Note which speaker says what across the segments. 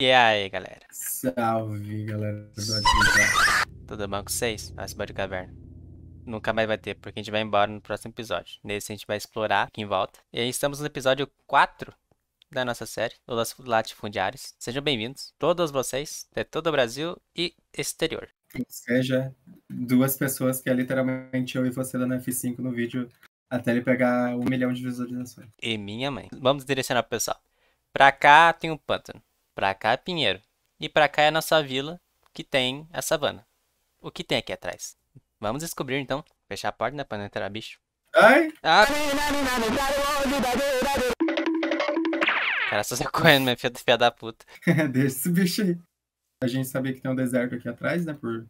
Speaker 1: E aí, galera? Salve, galera Tudo bom com vocês? Nossa, de caverna. Nunca mais vai ter, porque a gente vai embora no próximo episódio. Nesse a gente vai explorar aqui em volta. E aí estamos no episódio 4 da nossa série, Os Latifundiários. Sejam bem-vindos, todos vocês, de todo o Brasil e exterior. Ou seja, duas pessoas que é literalmente eu e você dando F5 no vídeo até ele pegar um milhão de visualizações. E minha mãe. Vamos direcionar pro pessoal. Para cá tem o pântano, para cá é pinheiro e para cá é a nossa vila que tem a savana. O que tem aqui atrás? Vamos descobrir então. Fechar a porta, né, para não entrar bicho. Ai? Ah. Cara, só se correndo, meu filho, filho da puta. Deixa esse bicho aí. A gente sabia que tem um deserto aqui atrás, né, por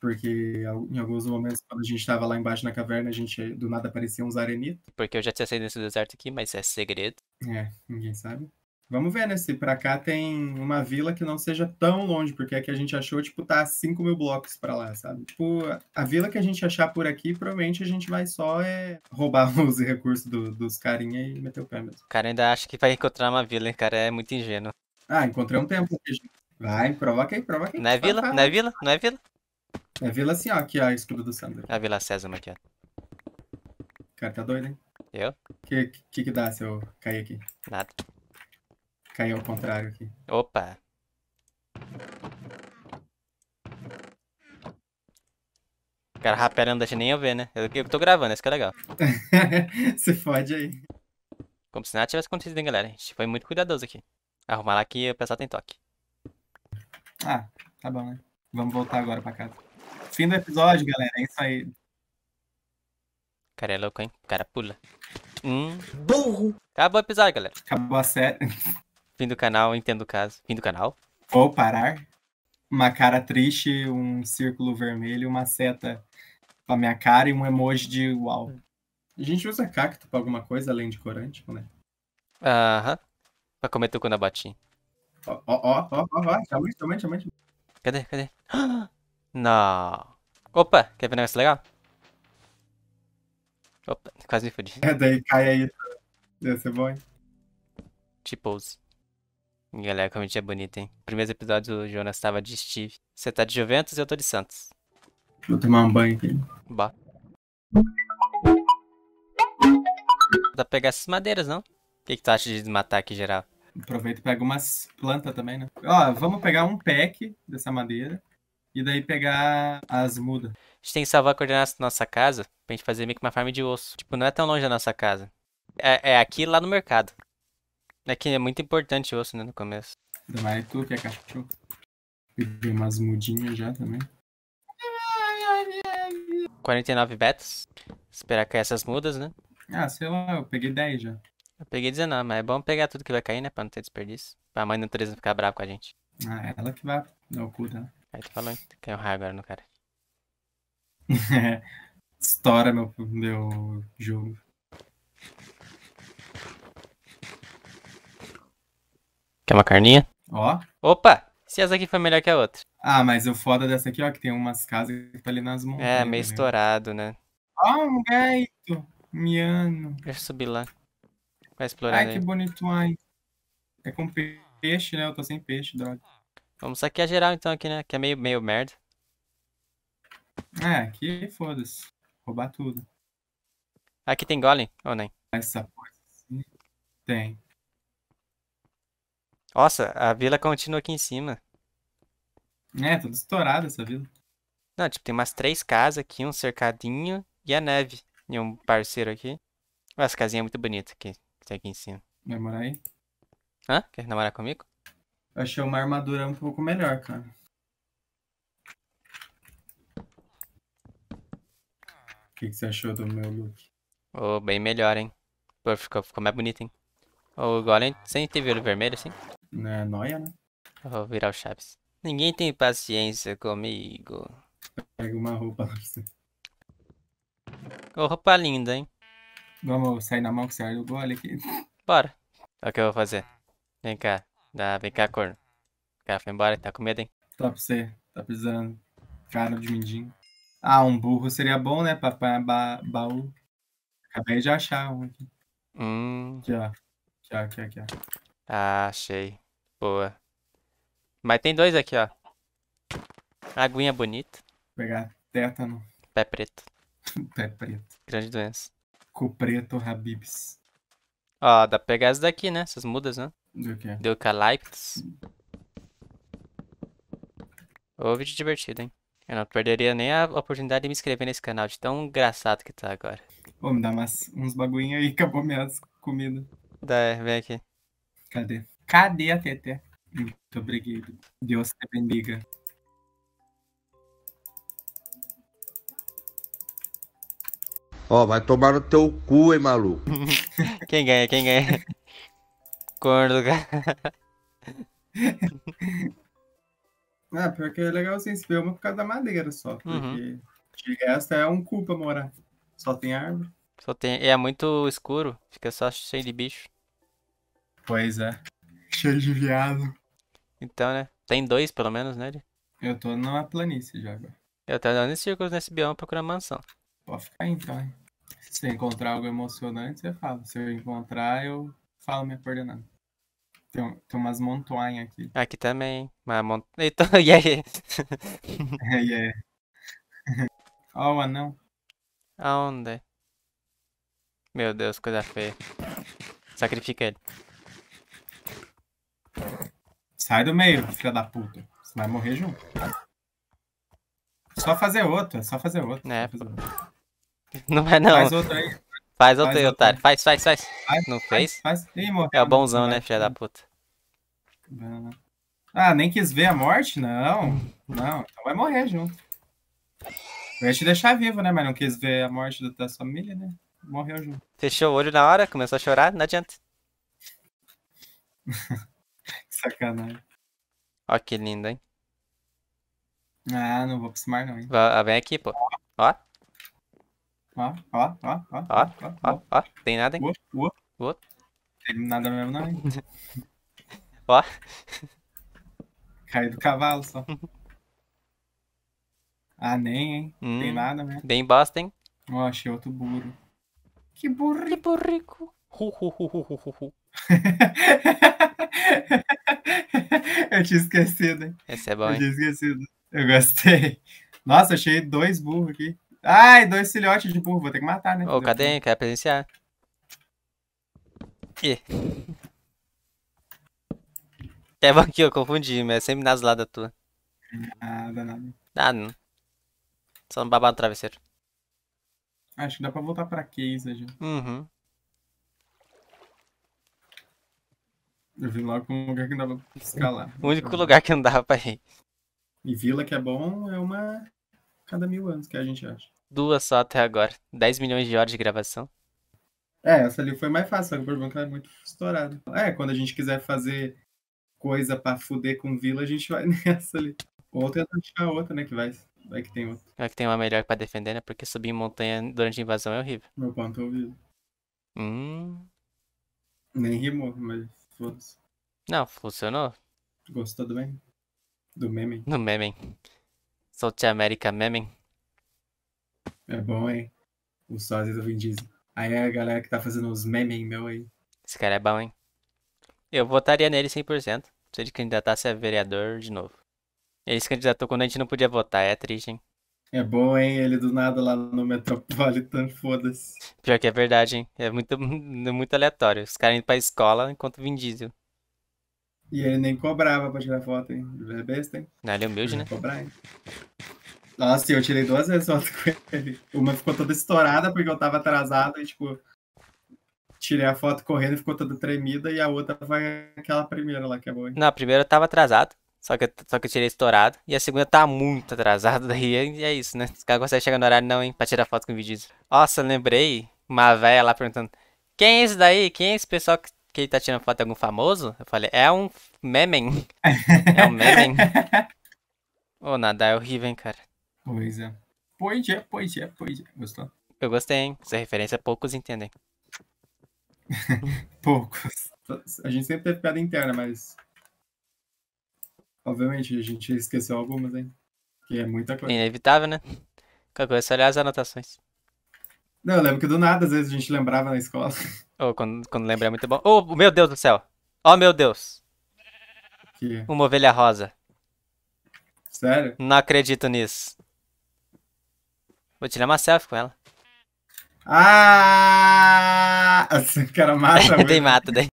Speaker 1: porque em alguns momentos, quando a gente estava lá embaixo na caverna, a gente do nada aparecia uns arenitos. Porque eu já tinha saído desse deserto aqui, mas é segredo. É, ninguém sabe. Vamos ver, né? Se pra cá tem uma vila que não seja tão longe, porque a que a gente achou, tipo, tá a 5 mil blocos pra lá, sabe? Tipo, a vila que a gente achar por aqui, provavelmente a gente vai só é, roubar os recursos do, dos carinha e meter o pé mesmo. O cara ainda acha que vai encontrar uma vila, hein, cara? É muito ingênuo. Ah, encontrei um tempo. Vai, provoca aí, provoca aí. Não é vila? Não é vila? Não é vila? É vila assim, ó, aqui, ó, a escudo do Sandro. É a Vila César aqui, ó. O cara tá doido, hein? Eu? O que, que, que dá se eu cair aqui? Nada. Caiu ao contrário aqui. Opa! O cara rapera não deixa nem eu ver, né? Eu, eu tô gravando, isso que é legal. Se fode aí. Como se nada tivesse acontecido, hein, galera? A gente foi muito cuidadoso aqui. Arrumar lá que o pessoal tem toque. Ah, tá bom, né? Vamos voltar agora pra casa. Fim do episódio, galera. É isso aí. O cara é louco, hein? O cara pula. Hum. Burro! Acabou o episódio, galera. Acabou a série. Fim do canal, entendo o caso. Fim do canal. Vou parar. Uma cara triste, um círculo vermelho, uma seta pra minha cara e um emoji de uau. Hum. A gente usa cacto pra alguma coisa além de corante, né? Aham. Uh -huh. Pra comer tucu na batim. Ó, ó, ó, ó, ó, chama isso, chamou, isso. Cadê, cadê? Não. Opa, quer ver um negócio legal? Opa, quase me fodi. É, daí cai aí. Deve ser bom, hein? T-pose. Galera, como a gente é bonito, hein? Primeiros primeiro episódio, o Jonas tava de Steve. Você tá de Juventus e eu tô de Santos. Vou tomar um banho aqui. Bah. Dá pra pegar essas madeiras, não? O que, que tu acha de desmatar aqui, geral? Aproveita e pega umas plantas também, né? Ó, vamos pegar um pack dessa madeira e daí pegar as mudas. A gente tem que salvar a coordenada da nossa casa pra gente fazer meio que uma farm de osso. Tipo, não é tão longe da nossa casa. É, é aqui lá no mercado. É que é muito importante o osso, né, no começo. Ainda mais tu que é cachorro. Peguei umas mudinhas já também. 49 betas. Esperar cair essas mudas, né? Ah, sei lá, eu peguei 10 já. Eu peguei 19, mas é bom pegar tudo que vai cair, né? Pra não ter desperdício. Pra a mãe natureza não ficar brava com a gente. Ah, ela que vai dar o cu, tá? Aí tu falou, caiu raio agora no cara. Estoura meu, meu jogo. Quer uma carninha? Ó. Opa! Se essa aqui foi melhor que a outra. Ah, mas o foda dessa aqui, ó, que tem umas casas que tá ali nas montanhas. É, meio né? estourado, né? Ó, ah, um gaito! Miano. Deixa eu subir lá. Vai explorar. Ai, aí. que bonito, ai. É com peixe, né? Eu tô sem peixe, droga. Vamos aqui a geral então aqui, né? Que é meio, meio merda. É, aqui foda-se. Roubar tudo. Aqui tem golem ou nem? Essa porra sim. Tem. Nossa, a vila continua aqui em cima. É, tudo tá estourado essa vila. Não, tipo, tem umas três casas aqui, um cercadinho e a neve. E um parceiro aqui. a casinha é muito bonita que tem aqui em cima. Vai morar aí? Hã? Quer namorar comigo? Eu achei uma armadura um pouco melhor, cara. O que, que você achou do meu look? Ô, oh, bem melhor, hein? Pô, ficou, ficou mais bonito, hein? O oh, Golem, você teve o vermelho, assim? Né, é noia, né? Vou virar o Chaves. Ninguém tem paciência comigo. Pega uma roupa pra você. Oh, roupa linda, hein? Vamos sair na mão que você olha o gole aqui. Bora. Olha é o que eu vou fazer. Vem cá. Dá, vem cá, corno. O cara foi embora, tá com medo, hein? Tá pra você. Tá precisando. Cara de mindinho. Ah, um burro seria bom, né? Pra, apanhar é ba, baú. Acabei de achar um aqui. Hum. Aqui, Aqui, ó, aqui, ó. aqui ó. Ah, achei. Boa. Mas tem dois aqui, ó. Aguinha bonita. Vou pegar tétano. Pé preto. Pé preto. Grande doença. Cu preto, Habibs. Ó, dá pra pegar essa daqui, né? Essas mudas, né? Do quê? Do Eucaliptus. Ô, vídeo divertido, hein? Eu não perderia nem a oportunidade de me inscrever nesse canal, de tão engraçado que tá agora. Pô, me dá umas, uns bagulhinhos aí, acabou minhas comidas. Dá, é, vem aqui. Cadê? Cadê a Tete? Muito obrigado. Deus te bendiga. Ó, oh, vai tomar no teu cu, hein, maluco. quem ganha, quem ganha? Corno do Ah, pior que é legalzinho assim, esse filme por causa da madeira só. Uhum. Porque uhum. de é um cu pra morar. Só tem árvore. Só tem. É muito escuro, fica só cheio de bicho. Pois é. Cheio de viado. Então, né? Tem dois, pelo menos, né? Eu tô numa planície já agora. Eu tô andando em círculos nesse bioma procurando mansão. Pode ficar aí, então, hein? Se você encontrar algo emocionante, você fala. Se eu encontrar, eu falo minha coordenada. Tem, tem umas montanhas aqui. Aqui também. mas mont... Então, aí? yeah. é, yeah. É. Ó o anão. Aonde? Meu Deus, coisa feia. Sacrifica ele. Sai do meio, filha da puta. Você vai morrer junto. Só fazer outro, é só fazer outro. É. Fazer outro. Não vai não. Faz outro aí. Faz outro faz aí, outro. otário. Faz, faz, faz. faz não fez? Faz. Ih, morreu. É o bonzão, né, filha da puta. Ah, nem quis ver a morte? Não. Não, então vai morrer junto. Eu ia te deixar vivo, né? Mas não quis ver a morte da sua família, né? Morreu junto. Fechou o olho na hora, começou a chorar, não adianta. sacanagem. Ó, que lindo, hein? Ah, não vou aproximar não, hein? Vá, vem aqui, pô. Ó. Ó, ó, ó, ó. Ó, ó, ó. Tem nada, hein? Uou, uou. Tem nada mesmo não, hein? ó. Caiu do cavalo só. ah, nem, hein? Hum, Tem nada mesmo. Bem bosta, hein? Ó, oh, achei outro burro. Que burrico. Que burrico. Hu, hu, hu, hu, hu, hu. eu tinha esquecido. Esse é bom, Eu tinha esquecido. Eu gostei. Nossa, achei dois burros aqui. Ai, dois filhotes de burro. Vou ter que matar, né? Ô, cadê? Hein? Quer presenciar? Ih. É bom aqui, eu confundi, mas é sempre nas da tua. Nada, nada. Nada, ah, não. Só um babado no travesseiro. Acho que dá pra voltar pra case já. Uhum. Eu vi logo um lugar que não dava pra escalar. O único lugar que não dava pra ir. E vila que é bom é uma cada mil anos que a gente acha. Duas só até agora. 10 milhões de horas de gravação. É, essa ali foi mais fácil, só que o problema é que ela é muito estourada. É, quando a gente quiser fazer coisa pra fuder com vila, a gente vai nessa ali. Ou é a outra, né, que vai. Vai que tem outra. Vai que tem uma melhor pra defender, né? Porque subir em montanha durante a invasão é horrível. Meu ponto é ouvido. Hum. Nem rimou, mas. Não, funcionou. Gostou do meme? Do meme? Do meme. Solte América meme. É bom, hein? O sozinho do Vin Diesel. Aí é a galera que tá fazendo os memes meu aí. Esse cara é bom, hein? Eu votaria nele 100%. Se ele candidatasse a vereador de novo. Ele se candidatou quando a gente não podia votar, é triste, hein? É bom, hein? Ele do nada lá no Metropolitan, foda-se. Pior que é verdade, hein? É muito, muito aleatório. Os caras indo pra escola enquanto Vin Diesel. E ele nem cobrava pra tirar foto, hein? Ele é besta, hein? Não, ele é humilde, né? Cobrar, hein? Nossa, eu tirei duas vezes foto com ele. Uma ficou toda estourada porque eu tava atrasado e, tipo, tirei a foto correndo e ficou toda tremida. E a outra foi aquela primeira lá que é boa. Hein? Não, a primeira eu tava atrasado. Só que, só que eu tirei estourado. E a segunda tá muito atrasada. Daí é, é isso, né? Os caras conseguem chegar no horário, não, hein? Pra tirar foto com o vídeo. Nossa, lembrei. Uma véia lá perguntando: Quem é esse daí? Quem é esse pessoal que, que tá tirando foto de algum famoso? Eu falei: É um memem. é um memem. Ô, oh, nada, é horrível, hein, cara. Pois é. Pois é, pois é, pois é. Gostou? Eu gostei, hein? Essa referência poucos entendem. poucos. A gente sempre teve piada interna, mas Obviamente, a gente esqueceu algumas, hein? Que é muita coisa. Inevitável, né? Qualquer coisa, olhar as anotações. Não, eu lembro que do nada, às vezes, a gente lembrava na escola. Ou oh, quando, quando lembra é muito bom. Oh, meu Deus do céu! Oh, meu Deus! Que? Uma ovelha rosa. Sério? Não acredito nisso. Vou tirar uma selfie com ela. Ah! Esse cara mata. Tem mata daí.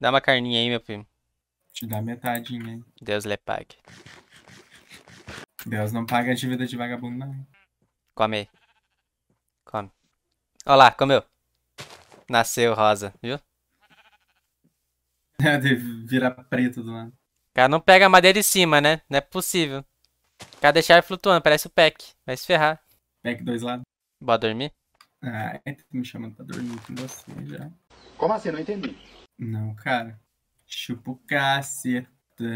Speaker 1: Dá uma carninha aí, meu primo. Te dá metadinha, hein? Deus lhe pague. Deus não paga a dívida de vagabundo, não. Come aí. Come. Olha lá, comeu. Nasceu rosa, viu? É, vira preto do lado. O cara não pega a madeira de cima, né? Não é possível. O cara deixar flutuando, parece o pack Vai se ferrar. pack dois lados. Bora dormir? Ah, tu tá me chamando pra dormir com você já. Como assim? Não entendi. Não, cara. Chupa o cacetão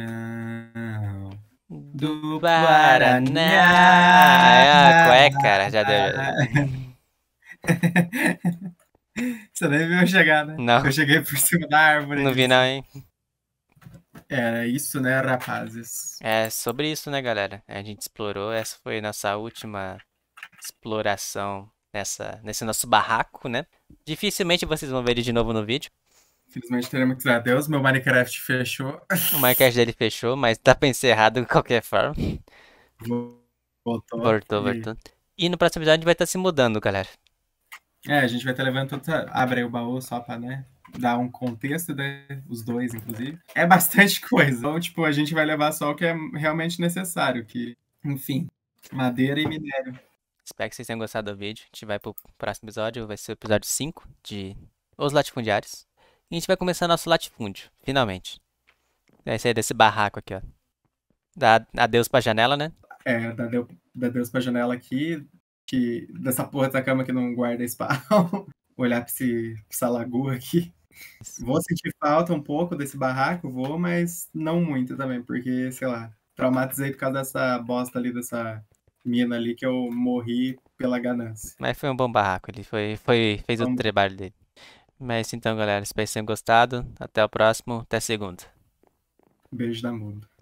Speaker 1: do Paraná. É, ah, qual é, cara? Já deu. Você nem viu eu chegar, né? Não. Eu cheguei por cima da árvore. Não vi, não, hein? Era isso, né, rapazes? É sobre isso, né, galera? A gente explorou. Essa foi nossa última exploração nessa, nesse nosso barraco, né? Dificilmente vocês vão ver ele de novo no vídeo. Infelizmente teremos que dizer adeus, meu Minecraft fechou. O Minecraft dele fechou, mas tá pra encerrado de qualquer forma. Voltou. Voltou, voltou. E no próximo episódio a gente vai estar tá se mudando, galera. É, a gente vai estar tá levando toda... Abre aí o baú só pra, né, dar um contexto, né? Os dois, inclusive. É bastante coisa. Então, tipo, a gente vai levar só o que é realmente necessário, que, enfim, madeira e minério. Espero que vocês tenham gostado do vídeo. A gente vai pro próximo episódio, vai ser o episódio 5 de Os Latifundiários a gente vai começar nosso latifúndio, finalmente. Vai é sair desse barraco aqui, ó. Dá adeus pra janela, né? É, dá, adeus pra janela aqui, que dessa porra da cama que não guarda espaço Olhar pra, esse, pra essa lagoa aqui. Isso. Vou sentir falta um pouco desse barraco, vou, mas não muito também, porque, sei lá, traumatizei por causa dessa bosta ali, dessa mina ali, que eu morri pela ganância. Mas foi um bom barraco, ele foi, foi, fez um... o trabalho dele. Mas é isso então, galera. Espero que vocês tenham gostado. Até o próximo. Até segunda. Beijo da mundo.